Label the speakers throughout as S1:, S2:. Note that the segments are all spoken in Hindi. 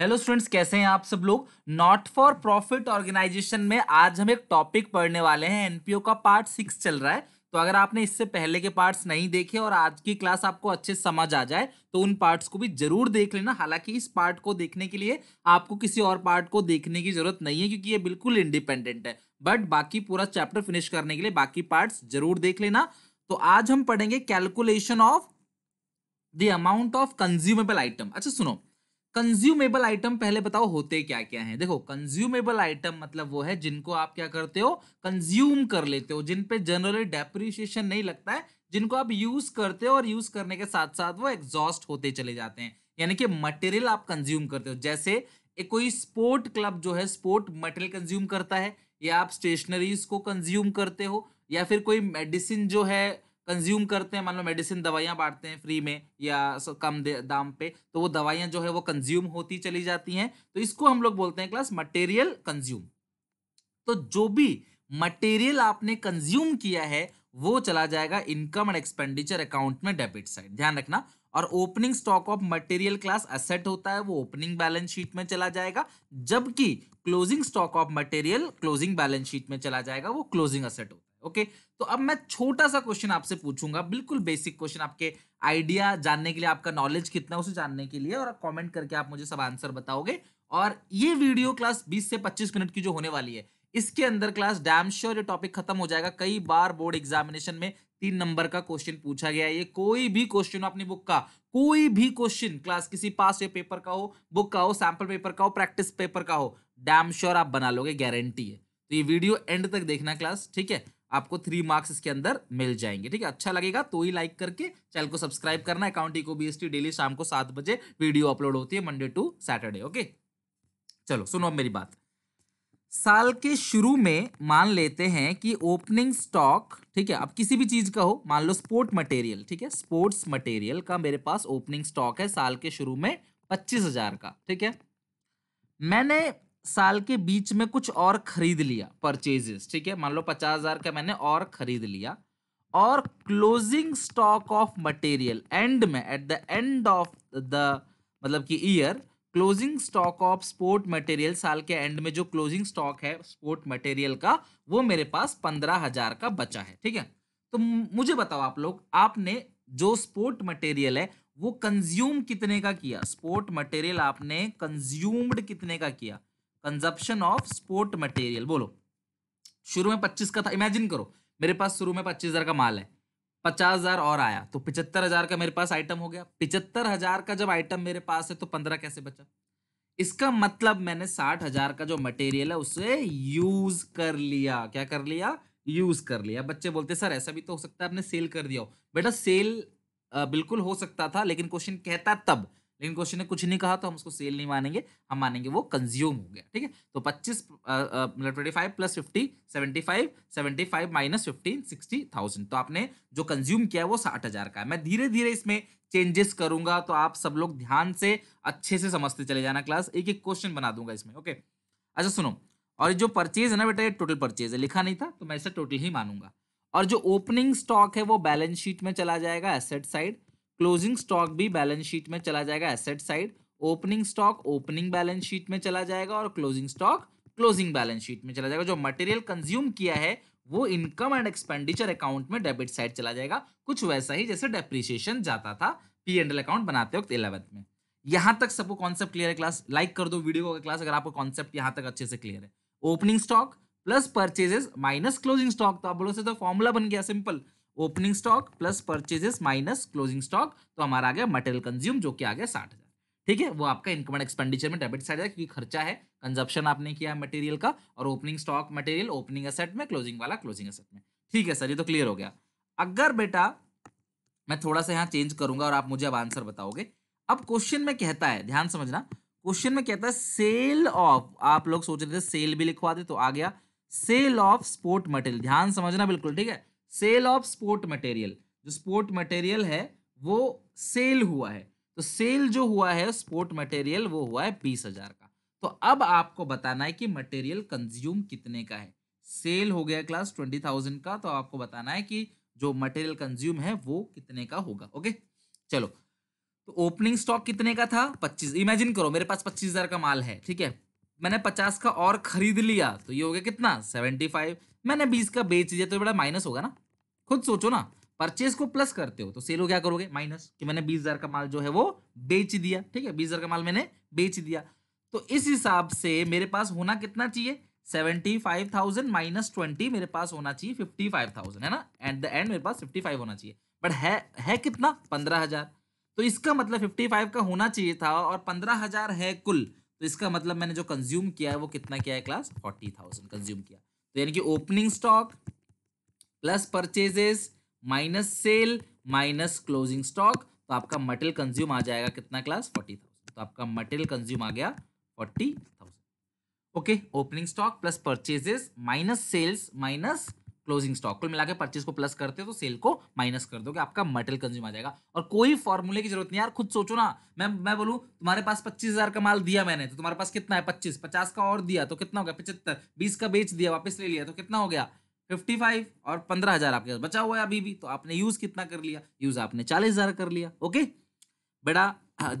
S1: हेलो स्टूडेंट्स कैसे हैं आप सब लोग नॉट फॉर प्रॉफिट ऑर्गेनाइजेशन में आज हम एक टॉपिक पढ़ने वाले हैं एनपीओ का पार्ट सिक्स चल रहा है तो अगर आपने इससे पहले के पार्ट्स नहीं देखे और आज की क्लास आपको अच्छे समझ आ जाए तो उन पार्ट्स को भी जरूर देख लेना हालांकि इस पार्ट को देखने के लिए आपको किसी और पार्ट को देखने की जरूरत नहीं है क्योंकि ये बिल्कुल इंडिपेंडेंट है बट बाकी पूरा चैप्टर फिनिश करने के लिए बाकी पार्ट्स जरूर देख लेना तो आज हम पढ़ेंगे calculation of the amount of consumable item अच्छा सुनो कंज्यूमेबल आइटम पहले बताओ होते क्या क्या हैं देखो कंज्यूमेबल आइटम मतलब वो है जिनको आप क्या करते हो कंज्यूम कर लेते हो जिन पे जनरली डेप्रिशिएशन नहीं लगता है जिनको आप यूज करते हो और यूज करने के साथ साथ वो एग्जॉस्ट होते चले जाते हैं यानी कि मटेरियल आप कंज्यूम करते हो जैसे एक कोई स्पोर्ट क्लब जो है स्पोर्ट मटेरियल कंज्यूम करता है या आप स्टेशनरीज को कंज्यूम करते हो या फिर कोई मेडिसिन जो है कंज्यूम करते हैं मान लो मेडिसिन दवाइयाँ बांटते हैं फ्री में या कम दाम पे तो वो दवाइयाँ जो है वो कंज्यूम होती चली जाती हैं तो इसको हम लोग बोलते हैं क्लास मटेरियल कंज्यूम तो जो भी मटेरियल आपने कंज्यूम किया है वो चला जाएगा इनकम एंड एक्सपेंडिचर अकाउंट में डेबिट साइड ध्यान रखना और opening stock of material class asset होता है वो ओपनिंग बैलेंस शीट में चला जाएगा जबकि closing stock of material closing balance sheet में चला जाएगा वो क्लोजिंग असेट होता है ओके तो अब मैं छोटा सा क्वेश्चन आपसे पूछूंगा बिल्कुल बेसिक क्वेश्चन आपके आइडिया जानने के लिए आपका नॉलेज कितना उसे जानने के लिए और कमेंट करके आप मुझे सब आंसर बताओगे और ये वीडियो क्लास 20 से 25 मिनट की जो होने वाली है इसके अंदर क्लास डैम श्योर ये टॉपिक खत्म हो जाएगा कई बार बोर्ड एग्जामिनेशन में तीन नंबर का क्वेश्चन पूछा गया है ये कोई भी क्वेश्चन अपनी बुक का कोई भी क्वेश्चन क्लास किसी पास या पेपर का हो बुक का हो सैंपल पेपर का हो प्रैक्टिस पेपर का हो डैम श्योर आप बना लोगे गारंटी है तो ये वीडियो एंड तक देखना क्लास ठीक है आपको थ्री मार्क्स इसके अंदर मिल जाएंगे ठीक है अच्छा लगेगा तो ही लाइक करके चैनल को सब्सक्राइब करना अकाउंट इको बी डेली शाम को सात बजे वीडियो अपलोड होती है मंडे टू सैटरडे ओके चलो सुनो अब मेरी बात साल के शुरू में मान लेते हैं कि ओपनिंग स्टॉक ठीक है अब किसी भी चीज़ का हो मान लो स्पोर्ट मटेरियल ठीक है स्पोर्ट्स मटेरियल का मेरे पास ओपनिंग स्टॉक है साल के शुरू में पच्चीस हजार का ठीक है मैंने साल के बीच में कुछ और खरीद लिया परचेजेस ठीक है मान लो पचास हजार का मैंने और खरीद लिया और closing stock of material end में at the end of the मतलब कि year closing stock of sport material साल के एंड में जो क्लोजिंग स्टॉक है स्पोर्ट मटेरियल का वो मेरे पास पंद्रह हजार का बचा है ठीक है तो मुझे बताओ आप लोग आपने जो स्पोर्ट मटेरियल है वो कंज्यूम कितने का किया स्पोर्ट मटेरियल आपने कंज्यूम्ड कितने का किया कंजप्शन ऑफ स्पोर्ट मटेरियल बोलो शुरू में पच्चीस का था इमेजिन करो मेरे पास शुरू में पच्चीस हजार का माल है पचास हजार और आया तो पिचहत्तर हजार का मेरे पास आइटम हो गया पिचहत्तर हजार का जब आइटम मेरे पास है तो पंद्रह कैसे बचा इसका मतलब मैंने साठ हजार का जो मटेरियल है उसे यूज कर लिया क्या कर लिया यूज कर लिया बच्चे बोलते सर ऐसा भी तो हो सकता है आपने सेल कर दिया हो बेटा सेल बिल्कुल हो सकता था लेकिन क्वेश्चन कहता तब लेकिन क्वेश्चन ने कुछ नहीं कहा तो हम उसको सेल नहीं मानेंगे हम मानेंगे वो कंज्यूम हो गया ठीक है तो 25 twenty five plus fifty seventy five seventy five minus fifteen sixty thousand तो आपने जो कंज्यूम किया है वो साठ हज़ार का है मैं धीरे धीरे इसमें चेंजेस करूंगा तो आप सब लोग ध्यान से अच्छे से समझते चले जाना क्लास एक एक क्वेश्चन बना दूंगा इसमें ओके अच्छा सुनो और जो परचेज है ना बेटा ये टोटल परचेज है लिखा नहीं था तो मैं इसे टोटल ही मानूंगा और जो ओपनिंग स्टॉक है वो बैलेंस शीट में चला जाएगा एसेट साइड क्लोजिंग स्टॉक भी बैलेंस शीट में चला जाएगा asset side opening stock opening balance sheet में चला जाएगा और closing stock closing balance sheet में चला जाएगा जो मटेरियल कंज्यूम किया है वो इनकम एंड एक्सपेंडिचर अकाउंट में डेबिट साइड चला जाएगा कुछ वैसा ही जैसे डेप्रिसिएशन जाता था पी एंड एल अकाउंट बनाते वक्त इलेवंथ में यहां तक सबको कॉन्सेप्ट क्लियर है क्लास लाइक कर दो वीडियो का क्लास अगर आपको कॉन्सेप्ट यहां तक अच्छे से क्लियर है opening stock plus purchases minus closing stock तो आप बोलो से तो फॉर्मूला बन गया simple opening stock plus purchases minus closing stock तो हमारा आ गया मटेरियल कंज्यूम जो कि आ गया साठ हज़ार ठीक है वो आपका इनकम एंड एक्सपेंडिचर में डेबिट साइड है क्योंकि खर्चा है कंजप्शन आपने किया मटेरियल का और opening stock material opening asset में क्लोजिंग वाला क्लोजिंग असेट में ठीक है सर ये तो क्लियर हो गया अगर बेटा मैं थोड़ा सा यहाँ चेंज करूंगा और आप मुझे अब आंसर बताओगे अब क्वेश्चन में कहता है ध्यान समझना क्वेश्चन में कहता है सेल ऑफ आप लोग सोच रहे थे सेल भी लिखवा दे तो आ गया सेल ऑफ स्पोर्ट मटेरियल ध्यान समझना बिल्कुल ठीक है सेल ऑफ स्पोर्ट मटेरियल जो स्पोर्ट मटेरियल है वो सेल हुआ है तो सेल जो हुआ है स्पोर्ट मटेरियल वो हुआ है बीस हजार का तो अब आपको बताना है कि मटेरियल कंज्यूम कितने का है सेल हो गया क्लास ट्वेंटी थाउजेंड का तो आपको बताना है कि जो मटेरियल कंज्यूम है वो कितने का होगा ओके चलो तो ओपनिंग स्टॉक कितने का था पच्चीस इमेजिन करो मेरे पास पच्चीस हजार का माल है ठीक है मैंने पचास का और खरीद लिया तो ये हो गया कितना सेवेंटी फाइव मैंने बीस का बेच दिया तो बड़ा माइनस होगा ना खुद सोचो ना परचेज को प्लस करते हो तो सेल हो क्या करोगे माइनस कि मैंने बीस हजार का माल जो है वो बेच दिया ठीक है बीस हजार का माल मैंने बेच दिया तो इस हिसाब से मेरे पास होना कितना चाहिए seventy five thousand minus twenty मेरे पास होना चाहिए फिफ्टी फाइव थाउजेंड है ना एट द एंड मेरे पास फिफ्टी फाइव होना चाहिए बट है है कितना पंद्रह हजार तो इसका मतलब फिफ्टी फाइव का होना चाहिए था और पंद्रह हजार है कुल तो इसका मतलब मैंने जो कंज्यूम किया है वो कितना किया है क्लास फोर्टी थाउजेंड कंज्यूम किया तो यानी कि opening stock plus purchases minus sale minus closing stock तो आपका मटेरियल कंज्यूम आ जाएगा कितना क्लास फोर्टी थाउजेंड तो आपका मटेरियल कंज्यूम आ गया forty thousand okay opening stock plus purchases minus sales minus closing stock कुल मिला के परचेज को प्लस करते हो तो सेल को माइनस कर दो आपका मटेरियल कंज्यूम आ जाएगा और कोई फॉर्मूले की जरूरत नहीं यार खुद सोचो ना मैं मैं बोलूँ तुम्हारे पास पच्चीस हज़ार का माल दिया मैंने तो तुम्हारे पास कितना है पच्चीस पचास का और दिया तो कितना हो गया पचहत्तर बीस का बेच दिया वापस ले लिया तो कितना हो गया फिफ्टी फाइव और पंद्रह हज़ार आपके पास बचा हुआ है अभी भी तो आपने यूज़ कितना कर लिया यूज़ आपने चालीस हज़ार कर लिया ओके बेटा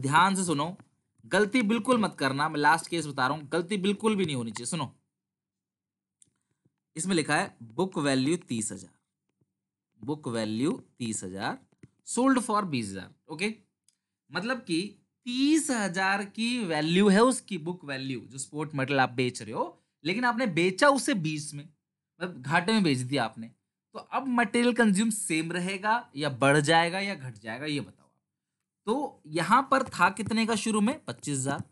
S1: ध्यान से सुनो गलती बिल्कुल मत करना मैं लास्ट केस बता रहा हूँ गलती बिल्कुल भी नहीं होनी चाहिए सुनो इसमें लिखा है बुक वैल्यू तीस हजार बुक वैल्यू तीस हजार सोल्ड फॉर बीस हजार ओके मतलब कि तीस हजार की वैल्यू है उसकी बुक वैल्यू जो स्पोर्ट मेटल आप बेच रहे हो लेकिन आपने बेचा उसे बीस में मतलब घाटे में बेच दिया आपने तो अब मटेरियल कंज्यूम सेम रहेगा या बढ़ जाएगा या घट जाएगा ये बताओ तो यहां पर था कितने का शुरू में पच्चीस हजार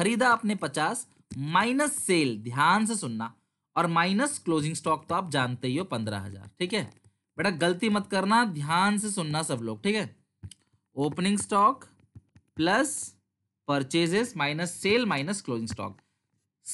S1: खरीदा आपने पचास माइनस सेल ध्यान से सुनना और माइनस क्लोजिंग स्टॉक तो आप जानते ही हो पंद्रह हजार ठीक है बेटा गलती मत करना ध्यान से सुनना सब लोग ठीक है opening stock plus purchases minus sale minus closing stock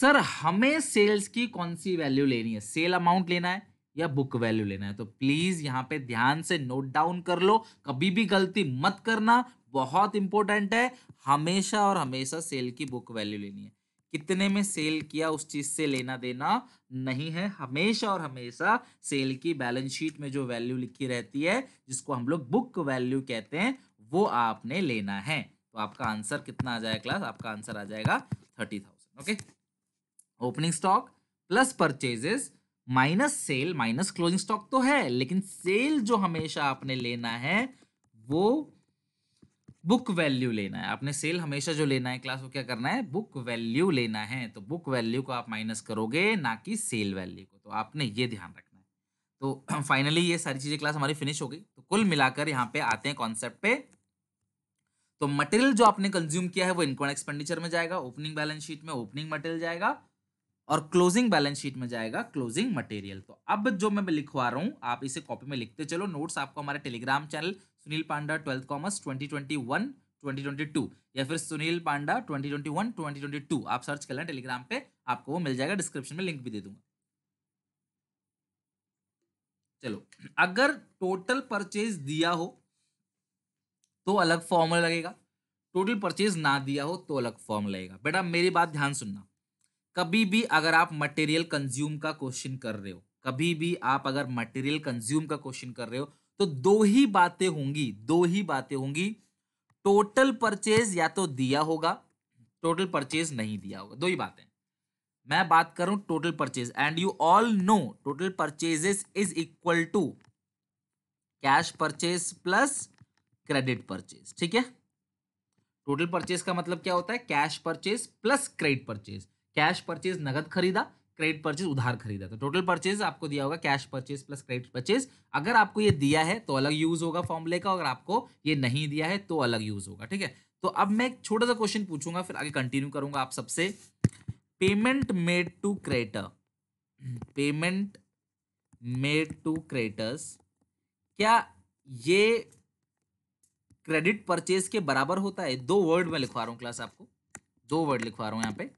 S1: sir हमें सेल्स की कौन सी वैल्यू लेनी है सेल अमाउंट लेना है या बुक वैल्यू लेना है तो प्लीज़ यहाँ पे ध्यान से नोट डाउन कर लो कभी भी गलती मत करना बहुत इंपॉर्टेंट है हमेशा और हमेशा सेल की बुक वैल्यू लेनी है कितने में सेल किया उस चीज से लेना देना नहीं है हमेशा और हमेशा सेल की बैलेंस शीट में जो वैल्यू लिखी रहती है जिसको हम लोग बुक वैल्यू कहते हैं वो आपने लेना है तो आपका आंसर कितना आ जाएगा क्लास आपका आंसर आ जाएगा thirty thousand okay opening stock plus purchases minus sale minus closing stock तो है लेकिन सेल जो हमेशा आपने लेना है वो बुक वैल्यू लेना है आपने सेल हमेशा जो लेना है क्लास को क्या करना है बुक वैल्यू लेना है तो बुक वैल्यू को आप माइनस करोगे ना कि सेल वैल्यू को तो आपने ये ध्यान रखना है तो फाइनली ये सारी चीज़ें क्लास हमारी फिनिश हो गई तो कुल मिलाकर यहाँ पे आते हैं कॉन्सेप्ट पे तो मटेरियल जो आपने कंज्यूम किया है वो इनकम एक्सपेंडिचर में जाएगा ओपनिंग बैलेंस शीट में ओपनिंग मटेरियल जाएगा और क्लोजिंग बैलेंस शीट में जाएगा क्लोजिंग मटेरियल तो अब जो मैं लिखवा रहा हूँ आप इसे कॉपी में लिखते चलो नोट्स आपको हमारे Telegram channel Sunil Panda twelfth commerce twenty twenty one 2022 या फिर सुनील पांडा 2021 2022 आप सर्च कर लें टेलीग्राम पे आपको वो मिल जाएगा डिस्क्रिप्शन में लिंक भी दे दूंगा चलो अगर टोटल परचेज दिया हो तो अलग फॉर्म लगेगा टोटल परचेज ना दिया हो तो अलग फॉर्म लगेगा बेटा मेरी बात ध्यान सुनना कभी भी अगर आप मटेरियल कंज्यूम का क्वेश्चन कर रहे हो कभी भी आप अगर मटेरियल कंज्यूम का क्वेश्चन कर रहे हो तो दो ही बातें होंगी दो ही बातें होंगी टोटल परचेज या तो दिया होगा टोटल परचेज नहीं दिया होगा दो ही बातें मैं बात कर रहा हूं total purchase and you all know total purchases is equal to cash purchase plus credit purchase ठीक है टोटल परचेज का मतलब क्या होता है cash purchase plus credit purchase cash purchase नगद खरीदा क्रेडिट परचेज उधार खरीदा तो टोटल परचेज आपको दिया होगा cash purchase plus credit purchase अगर आपको ये दिया है तो अलग यूज होगा फॉर्मूले का अगर आपको ये नहीं दिया है तो अलग यूज होगा ठीक है तो अब मैं एक छोटा सा क्वेश्चन पूछूंगा फिर आगे कंटिन्यू करूंगा आप सबसे payment made to creditor payment made to creditors क्या ये क्रेडिट परचेज के बराबर होता है दो वर्ड में लिखवा रहा हूं क्लास आपको दो वर्ड लिखवा रहा हूं यहाँ पे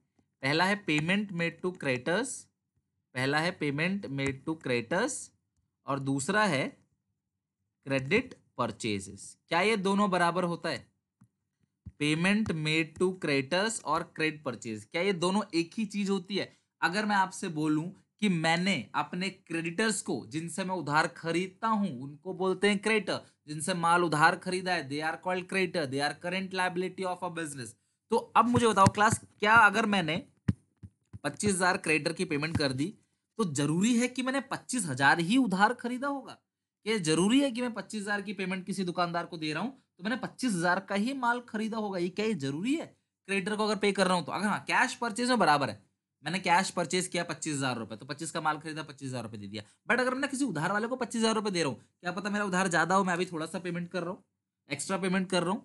S1: पहला है पेमेंट मेड टू क्रेटर्स पहला है पेमेंट मेड टू क्रेटर्स और दूसरा है क्रेडिट परचेजेस क्या ये दोनों बराबर होता है पेमेंट मेड टू क्रेटर्स और क्रेडिट परचेज क्या ये दोनों एक ही चीज होती है अगर मैं आपसे बोलूं कि मैंने अपने क्रेडिटर्स को जिनसे मैं उधार खरीदता हूं उनको बोलते हैं क्रेटर जिनसे माल उधार खरीदा है they are called creditor they are current liability of a business तो अब मुझे बताओ क्लास क्या अगर मैंने पच्चीस हजार क्रेडिटर की पेमेंट कर दी तो जरूरी है कि मैंने पच्चीस हजार ही उधार खरीदा होगा ये जरूरी है कि मैं पच्चीस हजार की पेमेंट किसी दुकानदार को दे रहा हूँ तो मैंने पच्चीस हजार का ही माल खरीदा होगा ये क्या ये जरूरी है क्रेडिटर को अगर पे कर रहा हूँ तो अगर हाँ कैश परचेज में बराबर है मैंने कैश परचेज किया पच्चीस हजार रुपये तो पच्चीस का माल खरीदा पच्चीस हजार रुपये दे दिया बट अगर मैं किसी उधार वाले को पच्चीस हजार रुपये दे रहा हूँ क्या पता मेरा उधार ज़्यादा हो मैं अभी थोड़ा सा पेमेंट कर रहा हूँ एक्स्ट्रा पेमेंट कर रहा हूँ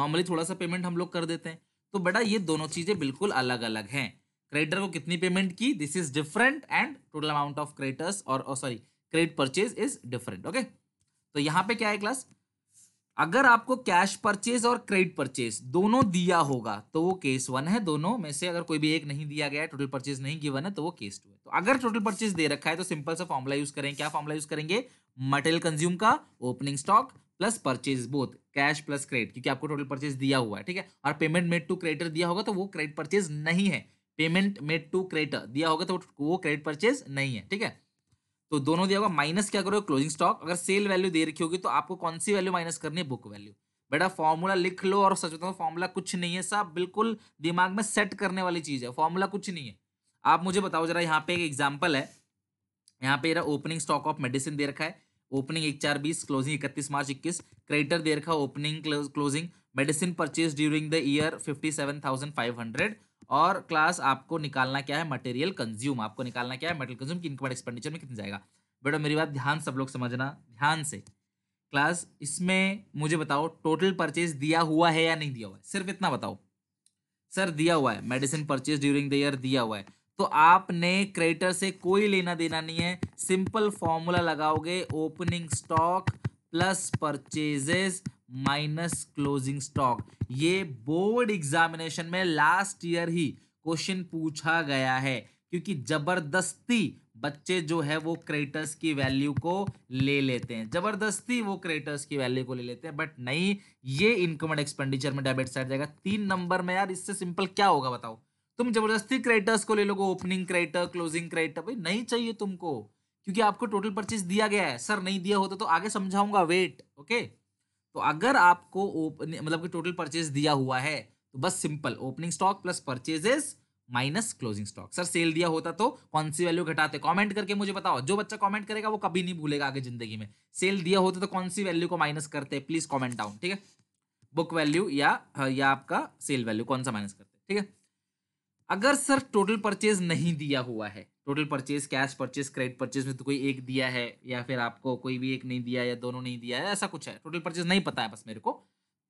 S1: नॉर्मली थोड़ा सा पेमेंट हम लोग कर देते हैं तो बेटा ये दोनों चीज़ें बिल्कुल अलग अलग हैं क्रेडिटर को कितनी पेमेंट की this is different and total amount of creditors और sorry credit purchase is different okay तो यहाँ पे क्या है क्लास अगर आपको कैश परचेज और क्रेडिट परचेज दोनों दिया होगा तो वो केस वन है दोनों में से अगर कोई भी एक नहीं दिया गया है टोटल परचेज नहीं गिवन है तो वो केस टू है तो अगर टोटल परचेज दे रखा है तो सिंपल सा फॉर्मुला यूज करें क्या फॉर्मुला यूज करेंगे मटेरियल कंज्यूम का opening stock plus purchase both cash plus credit क्योंकि आपको टोटल परचेज दिया हुआ है ठीक है और पेमेंट मेड टू क्रेडिटर दिया होगा तो वो क्रेडिट परचेज नहीं है पेमेंट मेड टू क्रेडिटर दिया होगा तो वो क्रेडिट परचेज नहीं है ठीक है तो दोनों दिया होगा माइनस क्या करोगे क्लोजिंग स्टॉक अगर सेल वैल्यू दे रखी होगी तो आपको कौन सी वैल्यू माइनस करनी है बुक वैल्यू बेटा फॉर्मूला लिख लो और सच बताओ फॉर्मूला कुछ नहीं है सब बिल्कुल दिमाग में सेट करने वाली चीज़ है फॉर्मूला कुछ नहीं है आप मुझे बताओ जरा यहाँ पे एक एग्जाम्पल है यहाँ पे ओपनिंग स्टॉक ऑफ मेडिसिन दे रखा है ओपनिंग एक चार बीस क्लोजिंग इकतीस मार्च इक्कीस क्रेडिटर दे रखा opening closing medicine purchase during the year fifty seven thousand five hundred और क्लास आपको निकालना क्या है मटेरियल कंज्यूम आपको निकालना क्या है मटेरियल कंज्यूम कि इनकम एक्सपेंडिचर में कितना जाएगा बेटा मेरी बात ध्यान सब लोग समझना ध्यान से क्लास इसमें मुझे बताओ टोटल परचेज दिया हुआ है या नहीं दिया हुआ है सिर्फ इतना बताओ सर दिया हुआ है medicine purchase during the year दिया हुआ है तो आपने क्रेडिटर से कोई लेना देना नहीं है सिंपल फॉर्मूला लगाओगे opening stock plus purchases minus closing stock ये बोर्ड एग्जामिनेशन में लास्ट ईयर ही क्वेश्चन पूछा गया है क्योंकि जबरदस्ती बच्चे जो है वो क्रेडिटर्स की वैल्यू को ले लेते हैं जबरदस्ती वो क्रेडिटर्स की वैल्यू को ले लेते हैं बट नहीं ये इनकम एंड एक्सपेंडिचर में डेबिट साइड जाएगा तीन नंबर में यार इससे सिंपल क्या होगा बताओ तुम जबरदस्ती क्रेडिटर्स को ले लोगे ओपनिंग क्रेडिटर क्लोजिंग क्रेडिटर भाई नहीं चाहिए तुमको क्योंकि आपको टोटल परचेज दिया गया है सर नहीं दिया होता तो आगे समझाऊंगा वेट ओके तो अगर आपको मतलब कि टोटल परचेज दिया हुआ है तो बस simple opening stock plus purchases minus closing stock sir sale दिया होता तो कौन सी वैल्यू घटाते कमेंट करके मुझे बताओ जो बच्चा कमेंट करेगा वो कभी नहीं भूलेगा आगे जिंदगी में सेल दिया होता तो कौन सी वैल्यू को माइनस करते प्लीज कमेंट डाउन ठीक है बुक वैल्यू या या आपका सेल वैल्यू कौन सा माइनस करते ठीक है अगर सर टोटल परचेज नहीं दिया हुआ है total purchase cash purchase credit purchase में तो कोई एक दिया है या फिर आपको कोई भी एक नहीं दिया या दोनों नहीं दिया है ऐसा कुछ है टोटल परचेज नहीं पता है बस मेरे को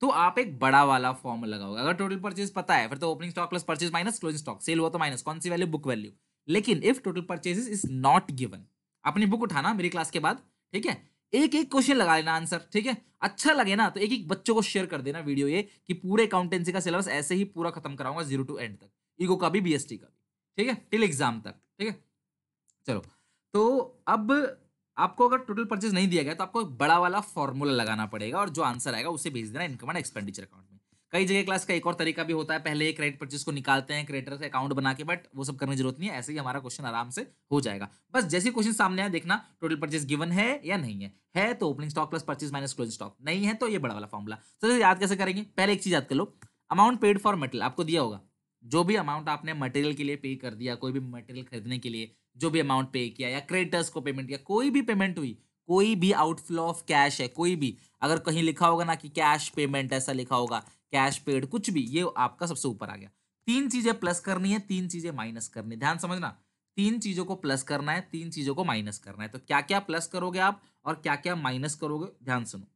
S1: तो आप एक बड़ा वाला फॉर्म लगाओगे अगर टोटल परचेज पता है फिर तो opening stock plus purchase minus closing stock sale हुआ तो माइनस कौन सी वैल्यू बुक वैल्यू लेकिन if total purchase is not given अपनी बुक उठाना मेरी क्लास के बाद ठीक है एक एक क्वेश्चन लगा लेना आंसर ठीक है अच्छा लगे ना तो एक एक बच्चों को शेयर कर देना वीडियो ये कि पूरे अकाउंटेंसी का सिलेबस ऐसे ही पूरा खत्म कराऊंगा जीरो टू एंड तक ईगो का भी बीएसटी का भी ठीक है टिल एग्जाम तक ठीक है चलो तो अब आपको अगर टोटल परचेज नहीं दिया गया तो आपको बड़ा वाला फॉर्मूला लगाना पड़ेगा और जो आंसर आएगा उसे भेज देना इनकम एंड एक्सपेंडिचर अकाउंट में कई जगह क्लास का एक और तरीका भी होता है पहले क्रेडिट परचेज को निकालते हैं क्रेडिटर से अकाउंट बना के बट वो सब करने की जरूरत नहीं है ऐसे ही हमारा क्वेश्चन आराम से हो जाएगा बस जैसे क्वेश्चन सामने आए देखना टोटल परचेज गिवन है या नहीं है है तो opening stock plus purchase minus closing stock नहीं है तो ये बड़ा वाला फॉर्मूला तो याद कैसे करेंगे पहले एक चीज याद कर लो अमाउंट पेड फॉर मेटल आपको दिया होगा जो भी अमाउंट आपने मटेरियल के लिए पे कर दिया कोई भी मटेरियल खरीदने के लिए जो भी अमाउंट पे किया या क्रेडिटर्स को पेमेंट किया कोई भी पेमेंट हुई कोई भी आउटफ्लो ऑफ कैश है कोई भी अगर कहीं लिखा होगा ना कि कैश पेमेंट ऐसा लिखा होगा कैश पेड कुछ भी ये आपका सबसे ऊपर आ गया तीन चीजें प्लस करनी है तीन चीजें माइनस करनी ध्यान समझना तीन चीजों को प्लस करना है तीन चीजों को माइनस करना है तो क्या क्या प्लस करोगे आप और क्या क्या माइनस करोगे ध्यान सुनो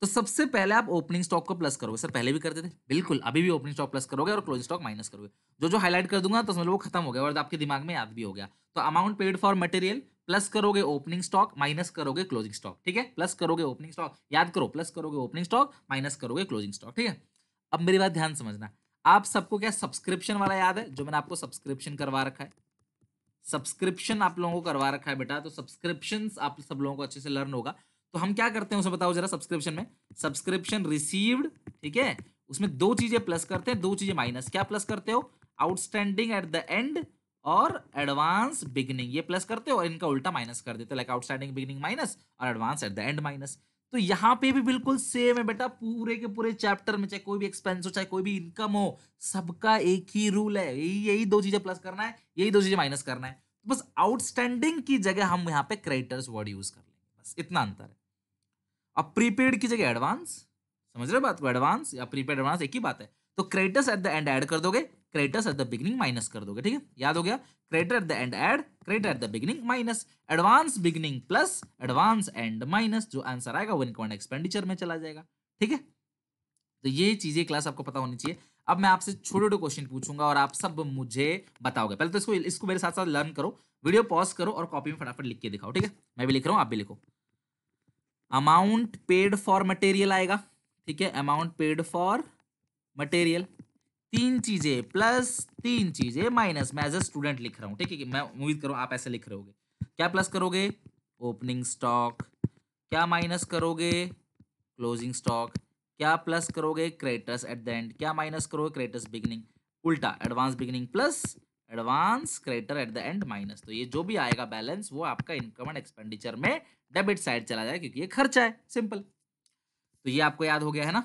S1: तो सबसे पहले आप ओपनिंग स्टॉक को प्लस करोगे सर पहले भी करते थे बिल्कुल अभी भी ओपनिंग स्टॉक प्लस करोगे और क्लोजिंग स्टॉक माइनस करोगे जो जो हाईलाइट कर दूंगा तो समझ लो वो खत्म हो गया और आपके दिमाग में याद भी हो गया तो amount paid for material plus करोगे ओपनिंग स्टॉक माइनस करोगे क्लोजिंग स्टॉक ठीक है प्लस करोगे ओपनिंग स्टॉक याद करो प्लस करोगे ओपनिंग स्टॉक माइनस करोगे क्लोजिंग स्टॉक ठीक है अब मेरी बात ध्यान समझना आप सबको क्या सब्सक्रिप्शन वाला याद है जो मैंने आपको सब्सक्रिप्शन करवा रखा है सब्सक्रिप्शन आप लोगों को करवा रखा है बेटा तो सब्सक्रिप्शन आप सब लोगों को अच्छे से लर्न होगा तो हम क्या करते हैं उसे बताओ जरा सब्सक्रिप्शन में सब्सक्रिप्शन रिसीव्ड ठीक है उसमें दो चीजें प्लस करते हैं दो चीजें माइनस क्या प्लस करते हो आउटस्टैंडिंग एट द एंड और एडवांस बिगनिंग ये प्लस करते हो और इनका उल्टा माइनस कर देते हो लाइक आउटस्टैंडिंग बिगनिंग माइनस और advance at the end minus तो यहाँ पे भी बिल्कुल सेम है बेटा पूरे के पूरे चैप्टर में चाहे कोई भी एक्सपेंस हो चाहे कोई भी इनकम हो सबका एक ही रूल है यही यही दो चीजें प्लस करना है यही दो चीजें माइनस करना है तो बस आउटस्टैंडिंग की जगह हम यहाँ पे क्रेडिटर्स वर्ड यूज कर लेंगे बस इतना अंतर है अब प्रीपेड की जगह एडवांस समझ रहे हो बात को एडवांस या प्रीपेड एडवांस एक ही बात है तो creditors at the end add कर दोगे creditors at the beginning minus कर दोगे ठीक है याद हो गया creditor at the end add creditor at the beginning minus advance beginning plus advance end minus जो आंसर आएगा वो इनकम एक्सपेंडिचर में चला जाएगा ठीक है तो ये चीजें क्लास आपको पता होनी चाहिए अब मैं आपसे छोटे छोटे क्वेश्चन पूछूंगा और आप सब मुझे बताओगे पहले तो इसको इसको मेरे साथ साथ लर्न करो वीडियो पॉज करो और कॉपी में फटाफट लिख के दिखाओ ठीक है मैं भी लिख रहा हूँ आप भी लिखो अमाउंट पेड फॉर मटेरियल आएगा ठीक है अमाउंट पेड फॉर मटेरियल तीन चीजें प्लस तीन चीजें माइनस मैं एज ए स्टूडेंट लिख रहा हूँ ठीक है मैं उम्मीद करूँ आप ऐसे लिख रहे होगे क्या प्लस करोगे ओपनिंग स्टॉक क्या माइनस करोगे क्लोजिंग स्टॉक क्या प्लस करोगे क्रेटस एट द एंड क्या माइनस करोगे क्रेटस बिगिनिंग उल्टा advance beginning plus advance creditor at the end minus तो ये जो भी आएगा बैलेंस वो आपका इनकम एंड एक्सपेंडिचर में डेबिट साइड चला जाए क्योंकि ये खर्चा है सिंपल तो ये आपको याद हो गया है ना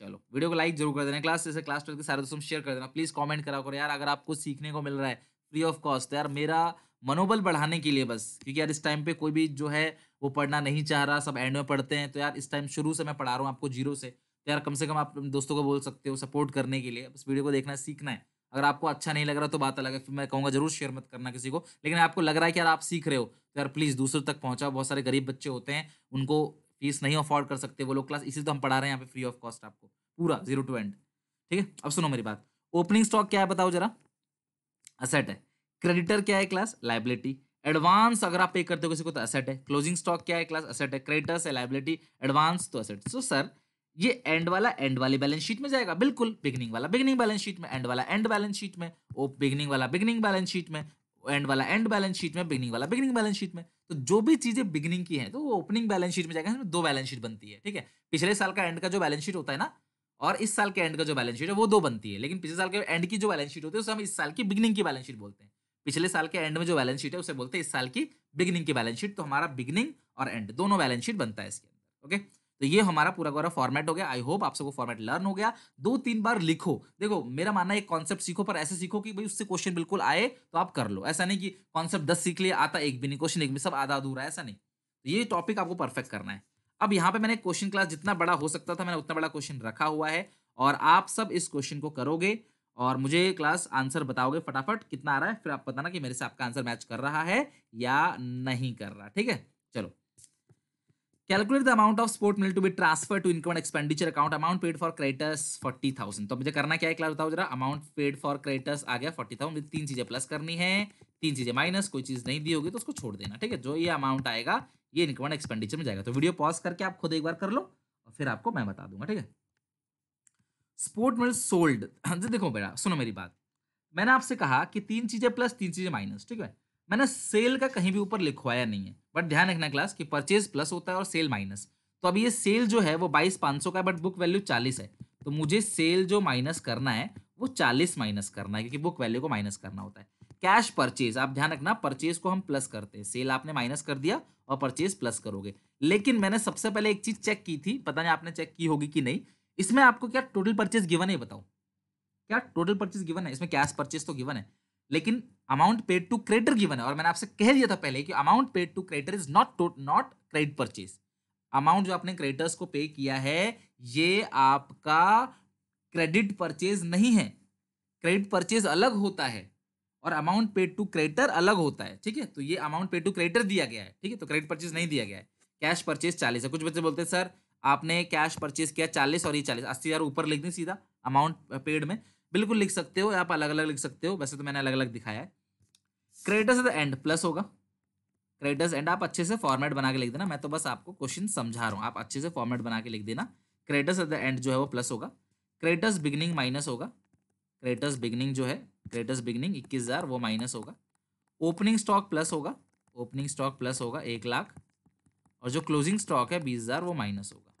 S1: चलो वीडियो को लाइक जरूर कर देना क्लास जैसे क्लास ट्वेल्थ के सारे दोस्तों शेयर कर देना प्लीज़ कमेंट करा करो यार अगर आपको सीखने को मिल रहा है फ्री ऑफ कॉस्ट तो यार मेरा मनोबल बढ़ाने के लिए बस क्योंकि यार इस टाइम पे कोई भी जो है वो पढ़ना नहीं चाह रहा सब एंड में पढ़ते हैं तो यार इस टाइम शुरू से मैं पढ़ा रहा हूँ आपको जीरो से तो यार कम से कम आप दोस्तों को बोल सकते हो सपोर्ट करने के लिए बस वीडियो को देखना सीखना है अगर आपको अच्छा नहीं लग रहा तो बात अलग है फिर मैं कहूँगा जरूर शेयर मत करना किसी को लेकिन आपको लग रहा है कि यार आप सीख रहे हो तो यार प्लीज़ दूसरों तक पहुँचाओ बहुत सारे गरीब बच्चे होते हैं उनको फीस नहीं अफोर्ड कर सकते वो लोग क्लास इसी तो हम पढ़ा रहे हैं यहाँ पे फ्री ऑफ कॉस्ट आपको पूरा जीरो टू एंड ठीक है अब सुनो मेरी बात ओपनिंग स्टॉक क्या है बताओ जरा असेट है क्रेडिटर क्या है क्लास लाइबिलिटी एडवांस अगर आप पे करते हो किसी को तो असेट है क्लोजिंग स्टॉक क्या है क्लास असेट है क्रेडिटर्स है लाइबिलिटी एडवांस तो असेट सो सर ये एंड वाला एंड वाली बैलेंस शीट में जाएगा बिल्कुल बिगनिंग वाला बिगनिंग बैलेंस शीट में एंड वाला एंड बैलेंस शीट में ओ बिगनिंग वाला बिगनिंग बैलेंस शीट में एंड वाला एंड बैलेंस शीट में बिगनिंग वाला बिगनिंग बैलेंस शीट में तो जो भी चीजें बिगनिंग की है तो वो ओपनिंग बैलेंस शीट में जाएगा इसमें दो बैलेंस शीट बनती है ठीक है पिछले साल का एंड का जो बैलेंस शीट होता है ना और इस साल के एंड का जो बैलेंस शीट है वो दो बनती है लेकिन पिछले साल के एंड की जो बैलेंस शीट होती है उसे हम इस साल की बिगनिंग की बैलेंस शीट बोलते हैं पिछले साल के एंड में जो बैलेंस शीट है उसे बोलते हैं इस साल की बिगनिंग की बैलेंस शीट तो हमारा बिगनिंग और एंड दोनों बैलेंस शीट बनता है इसके अंदर ओके तो ये हमारा पूरा पूरा फॉर्मेट हो गया आई होप आप सबको फॉर्मेट लर्न हो गया दो तीन बार लिखो देखो मेरा मानना एक कॉन्सेप्ट सीखो पर ऐसे सीखो कि भाई उससे क्वेश्चन बिल्कुल आए तो आप कर लो ऐसा नहीं कि कॉन्सेप्ट दस सीख लिए आता एक भी नहीं क्वेश्चन एक भी सब आधा अधूरा ऐसा नहीं तो ये टॉपिक आपको परफेक्ट करना है अब यहाँ पे मैंने क्वेश्चन क्लास जितना बड़ा हो सकता था मैंने उतना बड़ा क्वेश्चन रखा हुआ है और आप सब इस क्वेश्चन को करोगे और मुझे क्लास आंसर बताओगे फटाफट कितना आ रहा है फिर आप बताना कि मेरे से आपका आंसर मैच कर रहा है या नहीं कर रहा ठीक है चलो calculate the amount of sport mill to be transferred to income expenditure account amount paid for creditors forty thousand तो मुझे करना क्या है क्लियर बताओ जरा अमाउंट पेड फॉर क्रेटर्स आ गया फोर्टी थाउजेंड तीन चीजें प्लस करनी है तीन चीजें माइनस कोई चीज नहीं दी होगी तो उसको छोड़ देना ठीक है जो ये अमाउंट आएगा ये इनकम एक्सपेंडिचर में जाएगा तो वीडियो पॉज करके आप खुद एक बार कर लो और फिर आपको मैं बता दूंगा ठीक है स्पोर्ट मिल सोल्ड देखो बेटा सुनो मेरी बात मैंने आपसे कहा कि तीन चीजें प्लस तीन चीजें माइनस ठीक है मैंने सेल का कहीं भी ऊपर लिखवाया नहीं है बट ध्यान रखना क्लास कि परचेज प्लस होता है और सेल माइनस तो अब ये सेल जो है वो बाईस पाँच सौ का बट बुक वैल्यू चालीस है तो मुझे सेल जो माइनस करना है वो चालीस माइनस करना है क्योंकि बुक वैल्यू को माइनस करना होता है कैश परचेज आप ध्यान रखना परचेज को हम प्लस करते हैं सेल आपने माइनस कर दिया और परचेज प्लस करोगे लेकिन मैंने सबसे पहले एक चीज चेक की थी पता नहीं आपने चेक की होगी कि नहीं इसमें आपको क्या टोटल परचेज गिवन है बताओ क्या टोटल परचेज गिवन है इसमें कैश परचेज तो गिवन है लेकिन amount paid to creditor given है और मैंने आपसे कह दिया था पहले कि amount paid to creditor is not not credit purchase amount जो आपने क्रेडिटर्स को पे किया है ये आपका क्रेडिट परचेज नहीं है क्रेडिट परचेज अलग होता है और अमाउंट पेड टू क्रेडिटर अलग होता है ठीक है तो ये अमाउंट पेड टू क्रेडिटर दिया गया है ठीक है तो क्रेडिट परचेज नहीं दिया गया है कैश परचेज चालीस है कुछ बच्चे बोलते हैं सर आपने कैश परचेज किया चालीस और ये चालीस अस्सी हज़ार ऊपर लिख दें सीधा अमाउंट पेड में बिल्कुल लिख सकते हो आप अलग अलग लिख सकते हो वैसे तो मैंने अलग अलग दिखाया है creditors at the end plus होगा क्रेडिटर्स एंड आप अच्छे से फॉर्मेट बना के लिख देना मैं तो बस आपको क्वेश्चन समझा रहा हूँ आप अच्छे से फॉर्मेट बना के लिख देना क्रेडिटर्स एट द एंड जो है वो प्लस होगा क्रेडिटर्स बिगनिंग माइनस होगा क्रेडिटर्स बिगनिंग जो है क्रेडिटर्स बिगनिंग इक्कीस हज़ार वो माइनस होगा ओपनिंग स्टॉक प्लस होगा ओपनिंग स्टॉक प्लस होगा एक लाख और जो क्लोजिंग स्टॉक है बीस हज़ार वो माइनस होगा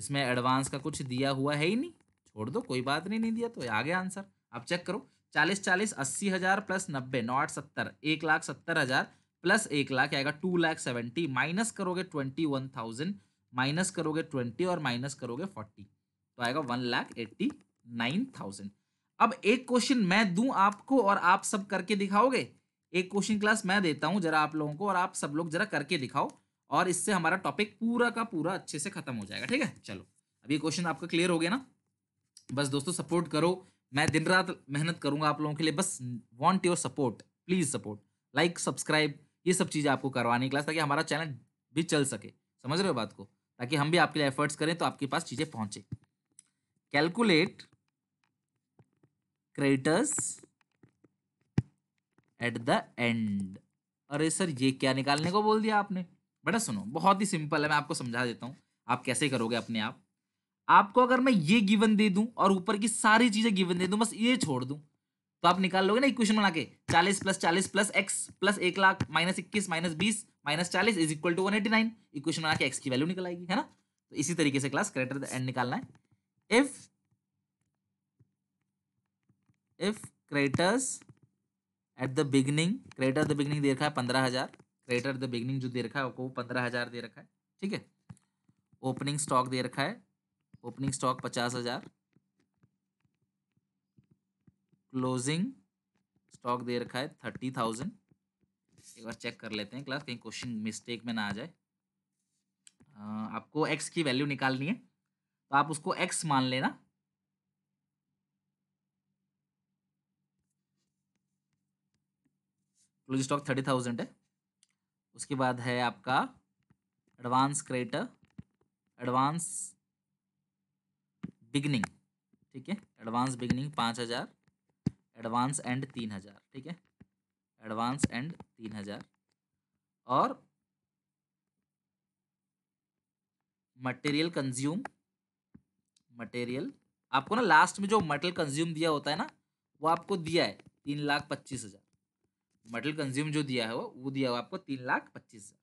S1: इसमें एडवांस का कुछ दिया हुआ है ही नहीं छोड़ दो कोई बात नहीं नहीं दिया तो आ गया आंसर आप चेक करो चालीस चालीस अस्सी हज़ार प्लस नब्बे नौ आठ सत्तर एक लाख सत्तर हज़ार प्लस एक लाख आएगा टू लाख सेवेंटी माइनस करोगे ट्वेंटी वन थाउजेंड माइनस करोगे ट्वेंटी और माइनस करोगे फोर्टी तो आएगा one lakh eighty nine thousand अब एक क्वेश्चन मैं दूं आपको और आप सब करके दिखाओगे एक क्वेश्चन क्लास मैं देता हूँ जरा आप लोगों को और आप सब लोग जरा करके दिखाओ और इससे हमारा टॉपिक पूरा का पूरा अच्छे से खत्म हो जाएगा ठीक है चलो अभी क्वेश्चन आपका क्लियर हो गया ना बस दोस्तों सपोर्ट करो मैं दिन रात मेहनत करूंगा आप लोगों के लिए बस want your support please support like subscribe ये सब चीज़ें आपको करवाने के क्लास ताकि हमारा चैनल भी चल सके समझ रहे हो बात को ताकि हम भी आपके लिए एफर्ट्स करें तो आपके पास चीज़ें पहुंचे calculate creditors at the end अरे सर ये क्या निकालने को बोल दिया आपने बेटा सुनो बहुत ही सिंपल है मैं आपको समझा देता हूँ आप कैसे करोगे अपने आप आपको अगर मैं ये गिवन दे दूं और ऊपर की सारी चीजें गिवन दे दूं बस ये छोड़ दूं तो आप निकाल लोगे ना इक्वेशन बना के चालीस प्लस चालीस प्लस एक्स प्लस एक लाख माइनस इक्कीस माइनस बीस माइनस चालीस is equal to one eighty nine equation बना के एक्स की वैल्यू निकल आएगी है ना तो इसी तरीके से क्लास करेक्टर एंड निकालना है if if creditors at the beginning creditor the beginning दे रखा है पंद्रह हजार क्रेटर द बिगनिंग जो दे रखा है वो पंद्रह हजार दे रखा है ठीक है ओपनिंग स्टॉक दे रखा है ओपनिंग स्टॉक पचास हजार क्लोजिंग स्टॉक दे रखा है थर्टी थाउजेंड एक बार चेक कर लेते हैं क्लास कहीं क्वेश्चन मिस्टेक में ना आ जाए आपको एक्स की वैल्यू निकालनी है तो आप उसको एक्स मान लेना क्लोज स्टॉक थर्टी थाउजेंड है उसके बाद है आपका एडवांस क्रेडिटर एडवांस बिगनिंग ठीक है एडवांस बिगनिंग पाँच हज़ार एडवांस एंड तीन हज़ार ठीक है एडवांस एंड तीन हज़ार और मटेरियल कंज्यूम मटेरियल आपको ना लास्ट में जो मटेरियल कंज्यूम दिया होता है ना वो आपको दिया है तीन लाख पच्चीस हज़ार मटेरियल कंज्यूम जो दिया है वो वो दिया हुआ आपको तीन लाख पच्चीस हज़ार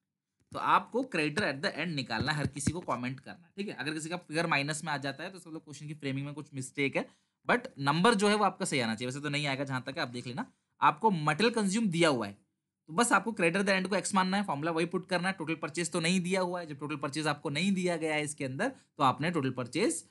S1: तो आपको क्रेडिटर एट द एंड निकालना हर किसी को कमेंट करना ठीक है अगर किसी का फिगर माइनस में आ जाता है तो सब लोग क्वेश्चन की फ्रेमिंग में कुछ मिस्टेक है बट नंबर जो है वो आपका सही आना चाहिए वैसे तो नहीं आएगा जहाँ तक आप देख लेना आपको मटेरियल कंज्यूम दिया हुआ है तो बस आपको क्रेडिटर द एंड को एक्स मानना है फॉर्मूला वही पुट करना है टोटल परचेज तो नहीं दिया हुआ है जब टोटल परचेज आपको नहीं दिया गया है इसके अंदर तो आपने टोटल परचेज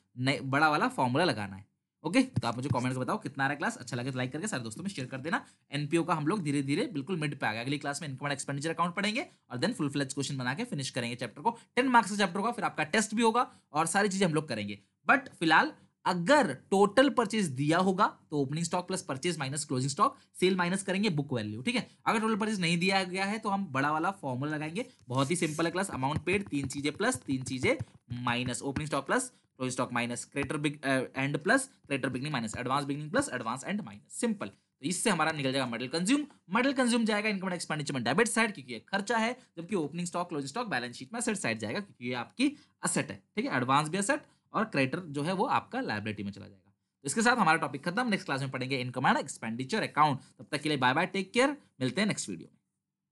S1: बड़ा वाला फॉर्मूला लगाना है ओके तो आप मुझे कमेंट्स बताओ कितना आ रहा है क्लास अच्छा लगे तो लाइक करके सारे दोस्तों में शेयर कर देना एनपीओ का हम लोग धीरे धीरे बिल्कुल मिड पे आ गए अगली क्लास में इनकम एक्सपेंडिचर अकाउंट पढ़ेंगे और देन फुल फ्लेज क्वेश्चन बना के फिनिश करेंगे चैप्टर को टेन मार्क्स का चैप्टर होगा फिर आपका टेस्ट भी होगा और सारी चीजें हम लोग करेंगे बट फिलहाल अगर टोटल परचेज दिया होगा तो opening stock plus purchase minus closing stock sale minus करेंगे बुक वैल्यू ठीक है अगर टोटल परचेज नहीं दिया गया है तो हम बड़ा वाला फॉर्मूला लगाएंगे बहुत ही सिंपल है क्लास अमाउंट पेड तीन चीजें प्लस तीन चीजें minus opening stock plus closing stock minus creditor big end plus creditor beginning minus advance beginning plus advance end minus simple इससे हमारा निकल जाएगा मेडल कंज्यूम मेडल कंज्यूम जाएगा इनकम एक्सपेंडिचर में डेबिट साइड क्योंकि ये खर्चा है जबकि opening stock closing stock balance sheet में असेट साइड जाएगा क्योंकि ये आपकी असेट है ठीक है एडवांस भी असेट और क्रेडिटर जो है वो आपका लाइबिलिटी में चला जाएगा तो इसके साथ हमारा टॉपिक खत्म नेक्स्ट क्लास में पढ़ेंगे इनकम एंड एक्सपेंडिचर अकाउंट तब तक के लिए बाय बाय टेक केयर मिलते हैं नेक्स्ट वीडियो में